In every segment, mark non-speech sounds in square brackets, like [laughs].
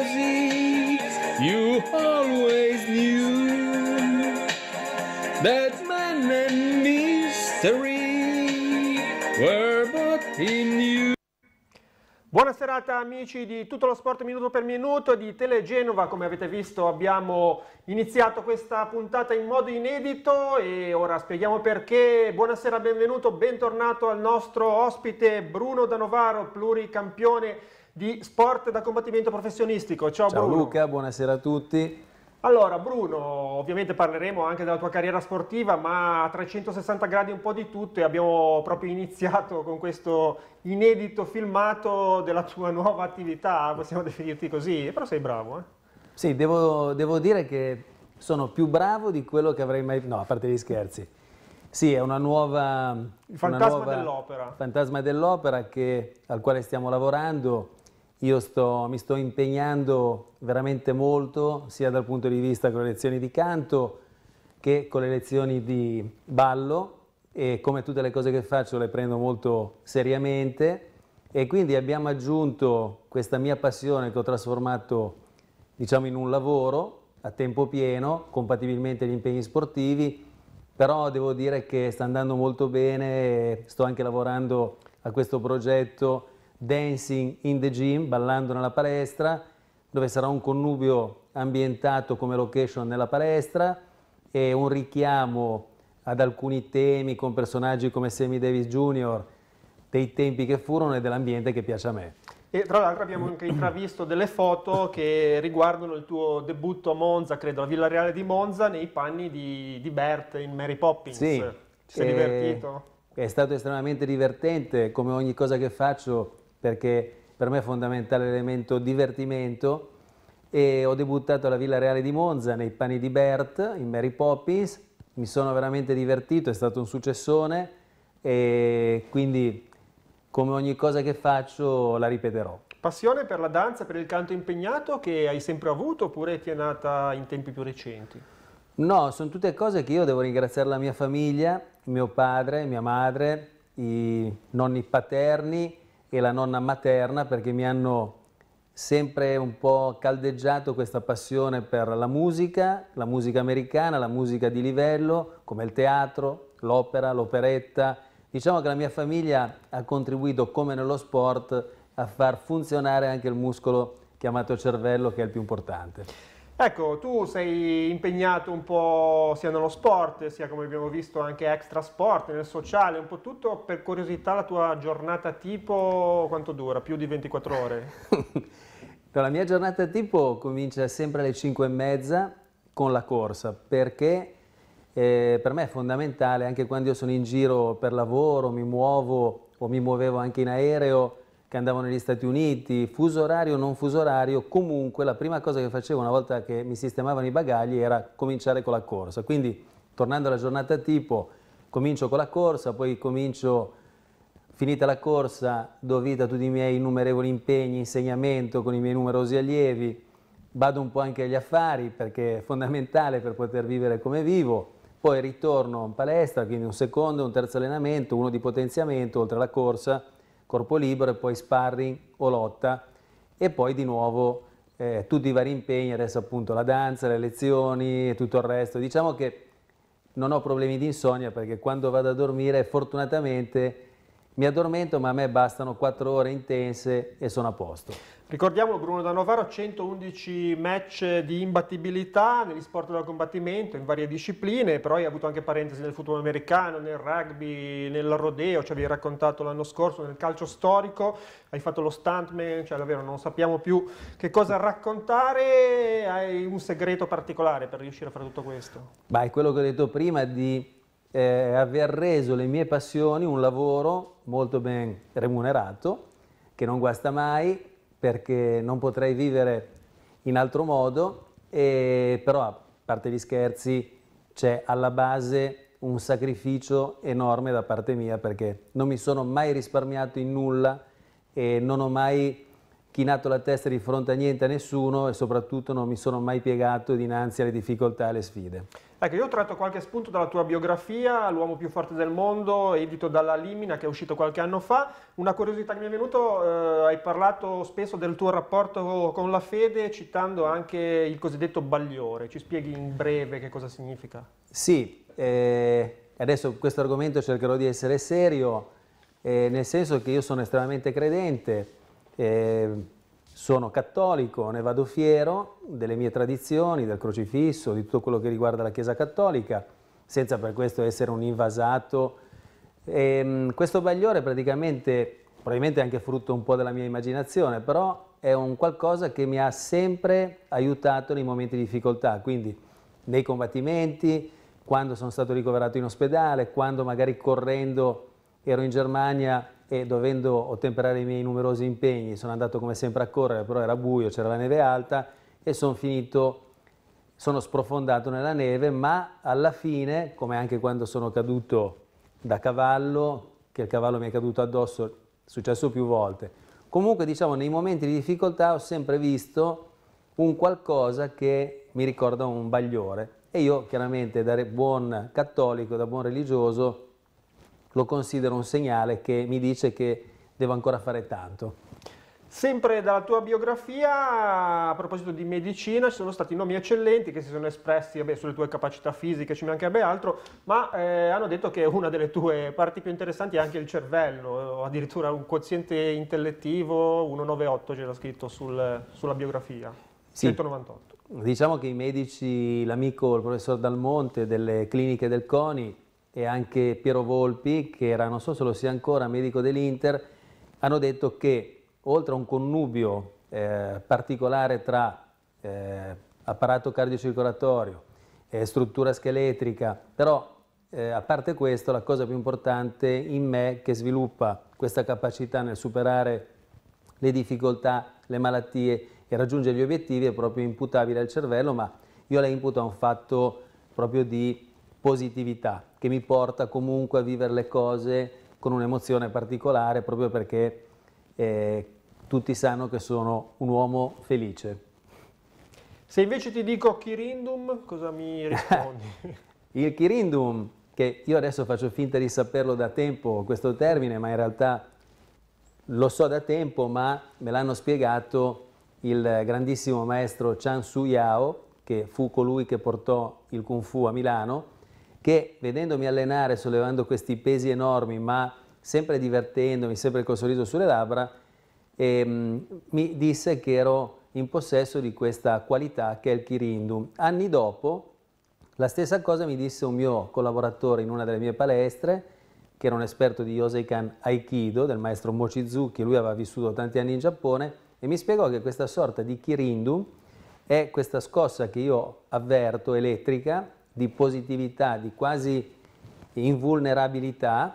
magic you always knew that man and mystery were but in you. Buona serata amici di tutto lo sport minuto per minuto di Telegenova, come avete visto abbiamo iniziato questa puntata in modo inedito e ora spieghiamo perché. Buonasera, benvenuto, bentornato al nostro ospite Bruno Danovaro, pluricampione di Sport da Combattimento Professionistico. Ciao, Ciao Bruno. Luca, buonasera a tutti. Allora Bruno, ovviamente parleremo anche della tua carriera sportiva, ma a 360 gradi un po' di tutto e abbiamo proprio [laughs] iniziato con questo inedito filmato della tua nuova attività, possiamo definirti così, però sei bravo. Eh? Sì, devo, devo dire che sono più bravo di quello che avrei mai... no, a parte gli scherzi. Sì, è una nuova... Il fantasma dell'opera. Fantasma dell'opera al quale stiamo lavorando io sto, mi sto impegnando veramente molto, sia dal punto di vista con le lezioni di canto che con le lezioni di ballo e come tutte le cose che faccio le prendo molto seriamente e quindi abbiamo aggiunto questa mia passione che ho trasformato diciamo in un lavoro a tempo pieno, compatibilmente agli impegni sportivi, però devo dire che sta andando molto bene, sto anche lavorando a questo progetto Dancing in the Gym, ballando nella palestra, dove sarà un connubio ambientato come location nella palestra e un richiamo ad alcuni temi con personaggi come Sammy Davis Jr., dei tempi che furono e dell'ambiente che piace a me. E tra l'altro abbiamo anche intravisto delle foto che riguardano il tuo debutto a Monza, credo, a Villareale di Monza, nei panni di, di Bert in Mary Poppins. Sì. Ci sei divertito? Eh, è stato estremamente divertente, come ogni cosa che faccio perché per me è fondamentale l'elemento divertimento e ho debuttato alla Villa Reale di Monza nei panni di Bert in Mary Poppins, mi sono veramente divertito, è stato un successone e quindi come ogni cosa che faccio la ripeterò. Passione per la danza, per il canto impegnato che hai sempre avuto oppure ti è nata in tempi più recenti? No, sono tutte cose che io devo ringraziare la mia famiglia, mio padre, mia madre, i nonni paterni, e la nonna materna perché mi hanno sempre un po' caldeggiato questa passione per la musica, la musica americana, la musica di livello, come il teatro, l'opera, l'operetta. Diciamo che la mia famiglia ha contribuito, come nello sport, a far funzionare anche il muscolo chiamato cervello, che è il più importante. Ecco, tu sei impegnato un po' sia nello sport, sia come abbiamo visto anche extra sport, nel sociale, un po' tutto. Per curiosità la tua giornata tipo quanto dura? Più di 24 ore? [laughs] no, la mia giornata tipo comincia sempre alle 5 e mezza con la corsa, perché eh, per me è fondamentale anche quando io sono in giro per lavoro, mi muovo o mi muovevo anche in aereo, che andavo negli Stati Uniti, fuso orario o non fuso orario, comunque la prima cosa che facevo una volta che mi sistemavano i bagagli era cominciare con la corsa. Quindi tornando alla giornata tipo, comincio con la corsa, poi comincio, finita la corsa, do vita a tutti i miei innumerevoli impegni, insegnamento con i miei numerosi allievi, vado un po' anche agli affari perché è fondamentale per poter vivere come vivo, poi ritorno in palestra, quindi un secondo, un terzo allenamento, uno di potenziamento oltre alla corsa, corpo libero e poi sparring o lotta e poi di nuovo eh, tutti i vari impegni, adesso appunto la danza, le lezioni e tutto il resto. Diciamo che non ho problemi di insonnia perché quando vado a dormire fortunatamente mi addormento ma a me bastano quattro ore intense e sono a posto. Ricordiamo Bruno da Novara, 111 match di imbattibilità negli sport da combattimento, in varie discipline, però hai avuto anche parentesi nel football americano, nel rugby, nel rodeo, ci cioè avevi raccontato l'anno scorso, nel calcio storico, hai fatto lo stuntman, cioè davvero non sappiamo più che cosa raccontare, hai un segreto particolare per riuscire a fare tutto questo? Beh, è quello che ho detto prima di eh, aver reso le mie passioni un lavoro molto ben remunerato, che non guasta mai, perché non potrei vivere in altro modo, e, però a parte gli scherzi c'è alla base un sacrificio enorme da parte mia perché non mi sono mai risparmiato in nulla e non ho mai chinato la testa di fronte a niente a nessuno e soprattutto non mi sono mai piegato dinanzi alle difficoltà e alle sfide. Ecco, io ho tratto qualche spunto dalla tua biografia, L'uomo più forte del mondo, edito dalla Limina, che è uscito qualche anno fa. Una curiosità che mi è venuta, eh, hai parlato spesso del tuo rapporto con la fede, citando anche il cosiddetto bagliore. Ci spieghi in breve che cosa significa? Sì, eh, adesso questo argomento cercherò di essere serio, eh, nel senso che io sono estremamente credente, eh, sono cattolico, ne vado fiero delle mie tradizioni, del crocifisso, di tutto quello che riguarda la Chiesa cattolica, senza per questo essere un invasato. E, ehm, questo bagliore praticamente, probabilmente anche frutto un po' della mia immaginazione, però è un qualcosa che mi ha sempre aiutato nei momenti di difficoltà, quindi nei combattimenti, quando sono stato ricoverato in ospedale, quando magari correndo ero in Germania e dovendo ottemperare i miei numerosi impegni sono andato come sempre a correre, però era buio, c'era la neve alta e sono finito, sono sprofondato nella neve, ma alla fine, come anche quando sono caduto da cavallo, che il cavallo mi è caduto addosso, è successo più volte. Comunque, diciamo, nei momenti di difficoltà ho sempre visto un qualcosa che mi ricorda un bagliore. E io, chiaramente, da buon cattolico, da buon religioso, lo considero un segnale che mi dice che devo ancora fare tanto. Sempre dalla tua biografia, a proposito di medicina, ci sono stati nomi eccellenti che si sono espressi vabbè, sulle tue capacità fisiche, ci mancherebbe altro, ma eh, hanno detto che una delle tue parti più interessanti è anche il cervello, addirittura un quoziente intellettivo 198 c'era scritto sul, sulla biografia, sì. 198. Diciamo che i medici, l'amico, il professor Dalmonte delle cliniche del CONI, e anche Piero Volpi, che era, non so se lo sia ancora, medico dell'Inter, hanno detto che oltre a un connubio eh, particolare tra eh, apparato cardiocircolatorio, eh, struttura scheletrica, però eh, a parte questo la cosa più importante in me che sviluppa questa capacità nel superare le difficoltà, le malattie e raggiungere gli obiettivi è proprio imputabile al cervello, ma io la imputo a un fatto proprio di positività che mi porta comunque a vivere le cose con un'emozione particolare proprio perché eh, tutti sanno che sono un uomo felice. Se invece ti dico Kirindum, cosa mi [laughs] rispondi? Il Kirindum, che io adesso faccio finta di saperlo da tempo, questo termine, ma in realtà lo so da tempo, ma me l'hanno spiegato il grandissimo maestro Chan Su Yao, che fu colui che portò il Kung Fu a Milano, che vedendomi allenare sollevando questi pesi enormi, ma sempre divertendomi, sempre col sorriso sulle labbra, ehm, mi disse che ero in possesso di questa qualità che è il Kirindu. Anni dopo, la stessa cosa mi disse un mio collaboratore in una delle mie palestre, che era un esperto di Yoseikan Aikido, del maestro Mochizuki, lui aveva vissuto tanti anni in Giappone, e mi spiegò che questa sorta di Kirindu è questa scossa che io avverto elettrica di positività, di quasi invulnerabilità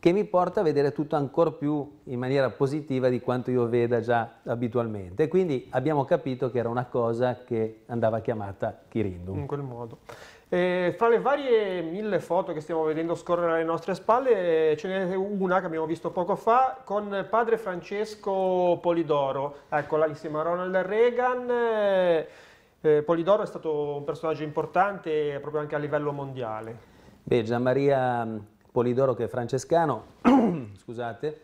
che mi porta a vedere tutto ancora più in maniera positiva di quanto io veda già abitualmente. Quindi abbiamo capito che era una cosa che andava chiamata Kirindum. In quel modo. E fra le varie mille foto che stiamo vedendo scorrere alle nostre spalle ce n'è una che abbiamo visto poco fa con padre Francesco Polidoro, eccola insieme a Ronald Reagan. Eh, Polidoro è stato un personaggio importante proprio anche a livello mondiale. Beh, Gianmaria mm, Polidoro che è francescano, [clears throat] scusate,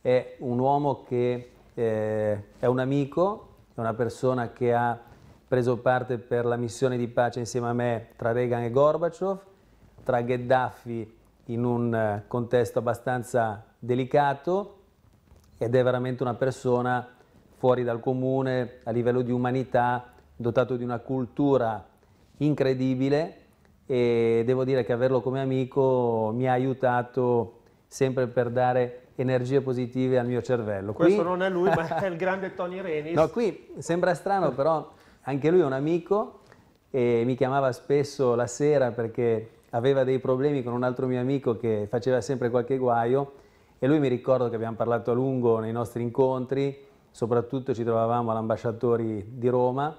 è un uomo che eh, è un amico, è una persona che ha preso parte per la missione di pace insieme a me tra Reagan e Gorbaciov, tra Gheddafi in un eh, contesto abbastanza delicato ed è veramente una persona fuori dal comune a livello di umanità dotato di una cultura incredibile e devo dire che averlo come amico mi ha aiutato sempre per dare energie positive al mio cervello. Questo qui... non è lui, ma è il grande Tony Renis. No, qui sembra strano, però anche lui è un amico e mi chiamava spesso la sera perché aveva dei problemi con un altro mio amico che faceva sempre qualche guaio e lui mi ricordo che abbiamo parlato a lungo nei nostri incontri, soprattutto ci trovavamo all'ambasciatori di Roma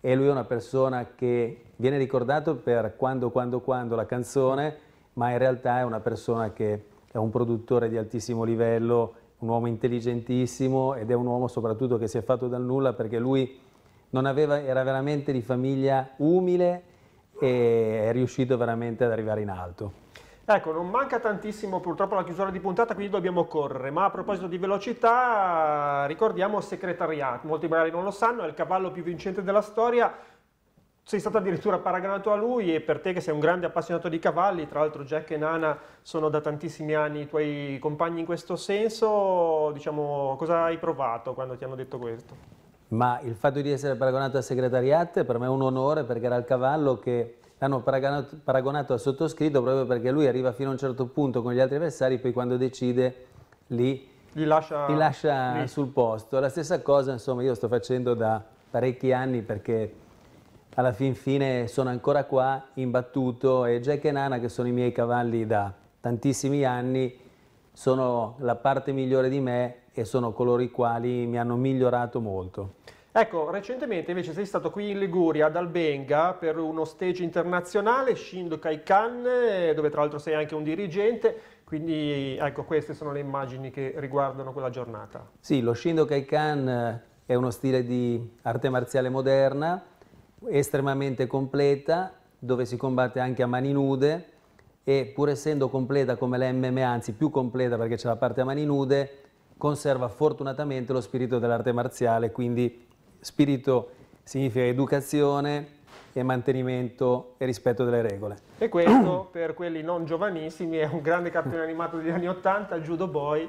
e lui è una persona che viene ricordato per quando, quando, quando la canzone, ma in realtà è una persona che è un produttore di altissimo livello, un uomo intelligentissimo ed è un uomo soprattutto che si è fatto dal nulla perché lui aveva, era veramente di famiglia umile e è riuscito veramente ad arrivare in alto. Ecco, non manca tantissimo purtroppo la chiusura di puntata, quindi dobbiamo correre, ma a proposito di velocità, ricordiamo Secretariat, molti magari non lo sanno, è il cavallo più vincente della storia, sei stato addirittura paragonato a lui e per te che sei un grande appassionato di cavalli, tra l'altro Jack e Nana sono da tantissimi anni i tuoi compagni in questo senso, diciamo, cosa hai provato quando ti hanno detto questo? Ma il fatto di essere paragonato a Secretariat per me è un onore perché era il cavallo che l'hanno paragonato, paragonato a sottoscritto proprio perché lui arriva fino a un certo punto con gli altri avversari, poi quando decide li, li lascia, li lascia sul posto. La stessa cosa, insomma, io sto facendo da parecchi anni perché alla fin fine sono ancora qua, imbattuto, e Jack e Nana, che sono i miei cavalli da tantissimi anni, sono la parte migliore di me e sono coloro i quali mi hanno migliorato molto. Ecco, recentemente invece sei stato qui in Liguria, ad Albenga, per uno stage internazionale, Shindo Kaikan, eh, dove tra l'altro sei anche un dirigente, quindi ecco, queste sono le immagini che riguardano quella giornata. Sì, lo Shindo Kaikan eh, è uno stile di arte marziale moderna, estremamente completa, dove si combatte anche a mani nude e pur essendo completa come la MMA, anzi più completa perché c'è la parte a mani nude, conserva fortunatamente lo spirito dell'arte marziale, quindi Spirito significa educazione e mantenimento e rispetto delle regole. E questo [clears throat] per quelli non giovanissimi è un grande cartone animato degli anni Ottanta, Judo Boy.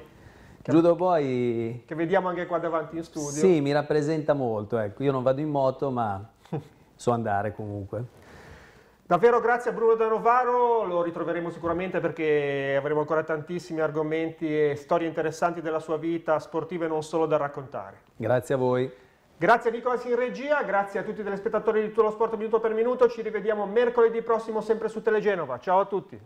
Judo Boy... Che vediamo anche qua davanti in studio. Sì, mi rappresenta molto, ecco. Io non vado in moto, ma [laughs] so andare comunque. Davvero grazie a Bruno Da Novaro, lo ritroveremo sicuramente perché avremo ancora tantissimi argomenti e storie interessanti della sua vita sportiva e non solo da raccontare. Grazie a voi. Grazie a Nicolas in regia, grazie a tutti gli spettatori di Tutto lo Sport Minuto per Minuto, ci rivediamo mercoledì prossimo sempre su Telegenova. Ciao a tutti!